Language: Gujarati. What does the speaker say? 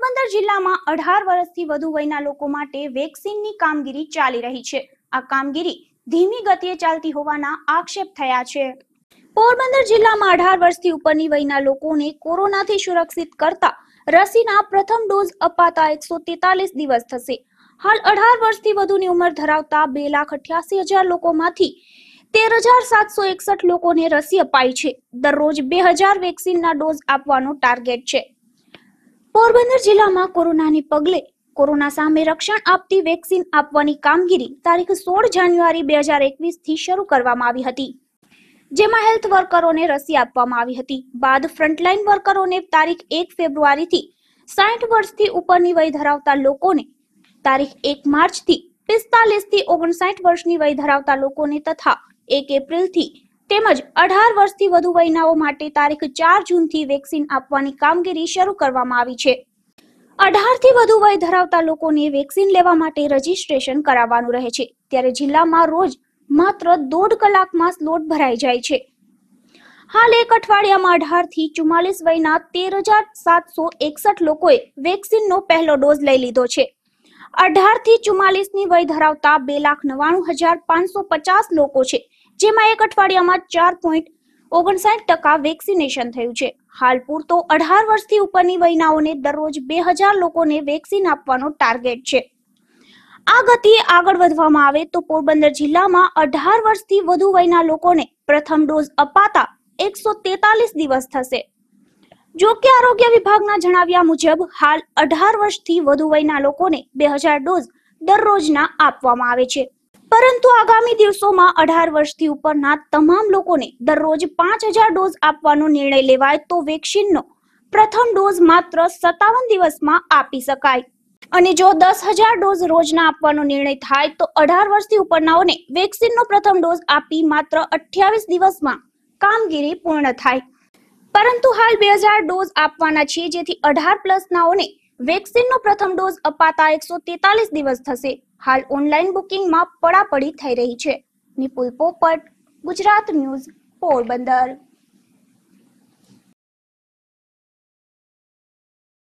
પોરબંદર જિલ્લામાં અઢાર વર્ષથી વધુ વયના લોકો માટે વેક્સિનની કામગીરી ચાલી રહી છે આ કામગીરી ધીમી ગતિએ ચાલતી હોવાના આક્ષેપ થયા છે પોરબંદર જિલ્લામાં અઢાર વર્ષથી ઉપરની વયના લોકોને કોરોનાથી સુરક્ષિત કરતા રસીના પ્રથમ ડોઝ અપાતા એકસો તેતાલીસ દિવસ થશે હાલ અઢાર વર્ષથી વધુની ઉંમર ધરાવતા બે લાખ અઠ્યાસી હજાર લોકોમાંથી તેર હજાર સાતસો એકસઠ લોકોને રસી અપાઈ છે દરરોજ બે હજાર વેક્સિનના ડોઝ આપવાનો ટાર્ગેટ છે પોરબંદર જિલ્લામાં કોરોનાને પગલે કોરોના સામે રક્ષણ આપતી વેક્સિન આપવાની કામગીરી તારીખ સોળ જાન્યુઆરી બે હજાર એકવીસથી શરૂ કરવામાં આવી હતી જેમાં હેલ્થ વર્કરોને રસી આપવામાં આવી હતી બાદ ફ્રન્ટલાઇન વર્કરોને તારીખ એક ફેબ્રુઆરીથી સાઠ વર્ષથી ઉપરની વય ધરાવતા લોકોને તારીખ એક માર્ચથી પિસ્તાલીસથી ઓગણસાઠ વર્ષની વય ધરાવતા લોકોને તથા એક એપ્રિલથી તેમજ અઢાર વર્ષથી વધુ વયનાઓ માટે તારીખ ચાર જૂનથી વેક્સિન આપવાની કામગીરી શરૂ કરવામાં આવી છે અઢારથી વધુ વય ધરાવતા લોકોને વેક્સિન લેવા માટે રજીસ્ટ્રેશન કરાવવાનું રહે છે ત્યારે જિલ્લામાં રોજ માત્ર દોઢ કલાકમાં સ્લોટ ભરાઈ જાય છે હાલ એક અઠવાડિયામાં અઢારથી ચુમ્માલીસ વયના તેર હજાર સાતસો એકસઠ લોકોએ વેક્સિનનો પહેલો ડોઝ લઈ લીધો છે અઢારથી ચુમ્માલીસની વય ધરાવતા બે લાખ નવ્વાણું હજાર પાંચસો પચાસ લોકો છે જેમાં એક અઠવાડિયામાં ચાર પોઈન્ટ ઓગણસાઠ ટકા વેક્સિનેશન થયું છે હાલ પૂરતો અઢાર વર્ષથી ઉપરની વયનાઓને દરરોજ બે હજાર લોકોને વેક્સિન આપવાનો ટાર્ગેટ છે આ ગતિ આગળ વધવામાં આવે તો પોરબંદર જિલ્લામાં અઢાર વર્ષથી વધુ વયના લોકોને પ્રથમ ડોઝ અપાતા એકસો તેતાલીસ દિવસ થશે જો કે આરોગ્ય વિભાગના જણાવ્યા મુજબ હાલ અઢાર વર્ષથી વધુ વયના લોકોને બે હજાર ડોઝ દરરોજના આપવામાં આવે છે પરંતુ આગામી દિવસોમાં અઢાર વર્ષથી ઉપરના તમામ લોકોને દરરોજ પાંચ હજાર ડોઝ આપવાનો નિર્ણય લેવાય તો વેક્સિનનો પ્રથમ ડોઝ માત્ર સત્તાવન દિવસમાં આપી શકાય અને જો દસ હજાર ડોઝ રોજના આપવાનો નિર્ણય થાય તો અઢાર વર્ષથી ઉપરનાઓને વેક્સિનનો પ્રથમ ડોઝ આપી માત્ર અઠ્યાવીસ દિવસમાં કામગીરી પૂર્ણ થાય પરંતુ હાલ બે હજાર ડોઝ આપવાના છે જેથી અઢાર પ્લસનાઓને વેક્સિનનો પ્રથમ ડોઝ અપાતા એકસો તેતાલીસ દિવસ થશે હાલ ઓનલાઈન બુકિંગમાં પડાપડી થઈ રહી છે નિપુલ પોપટ ગુજરાત ન્યૂઝ પોરબંદર